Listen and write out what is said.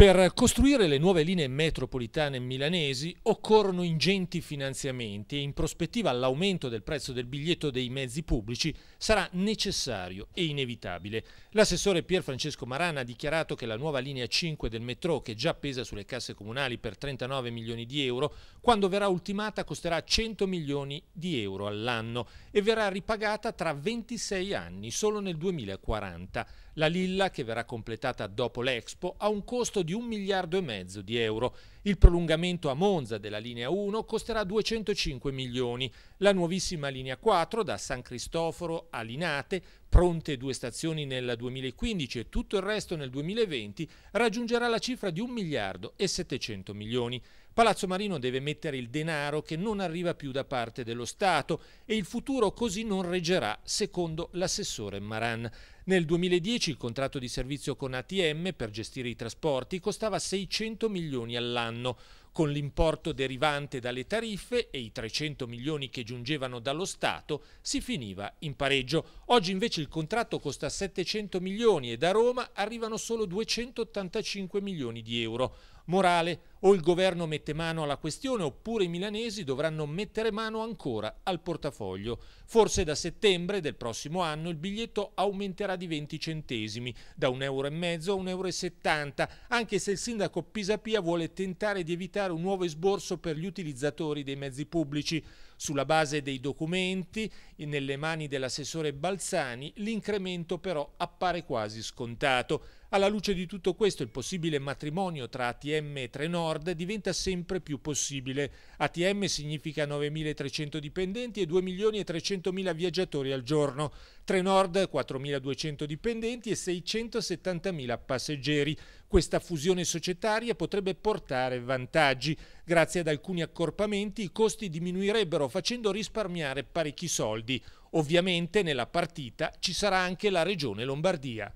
Per costruire le nuove linee metropolitane milanesi occorrono ingenti finanziamenti e in prospettiva l'aumento del prezzo del biglietto dei mezzi pubblici sarà necessario e inevitabile. L'assessore Pier Francesco Marana ha dichiarato che la nuova linea 5 del metro, che già pesa sulle casse comunali per 39 milioni di euro, quando verrà ultimata costerà 100 milioni di euro all'anno e verrà ripagata tra 26 anni, solo nel 2040. La Lilla, che verrà completata dopo l'Expo, ha un costo di di un miliardo e mezzo di euro. Il prolungamento a Monza della linea 1 costerà 205 milioni, la nuovissima linea 4 da San Cristoforo a Linate, pronte due stazioni nel 2015 e tutto il resto nel 2020, raggiungerà la cifra di 1 miliardo e 700 milioni. Palazzo Marino deve mettere il denaro che non arriva più da parte dello Stato e il futuro così non reggerà, secondo l'assessore Maran. Nel 2010 il contratto di servizio con ATM per gestire i trasporti costava 600 milioni all'anno, con l'importo derivante dalle tariffe e i 300 milioni che giungevano dallo Stato si finiva in pareggio. Oggi invece il contratto costa 700 milioni e da Roma arrivano solo 285 milioni di euro morale o il governo mette mano alla questione oppure i milanesi dovranno mettere mano ancora al portafoglio. Forse da settembre del prossimo anno il biglietto aumenterà di 20 centesimi, da 1,5 euro a 1,70 euro, anche se il sindaco Pisapia vuole tentare di evitare un nuovo esborso per gli utilizzatori dei mezzi pubblici. Sulla base dei documenti, nelle mani dell'assessore Balzani, l'incremento però appare quasi scontato. Alla luce di tutto questo il possibile matrimonio tra ATM e Trenord diventa sempre più possibile. ATM significa 9.300 dipendenti e 2.300.000 viaggiatori al giorno, Trenord 4.200 dipendenti e 670.000 passeggeri. Questa fusione societaria potrebbe portare vantaggi. Grazie ad alcuni accorpamenti i costi diminuirebbero facendo risparmiare parecchi soldi. Ovviamente nella partita ci sarà anche la Regione Lombardia.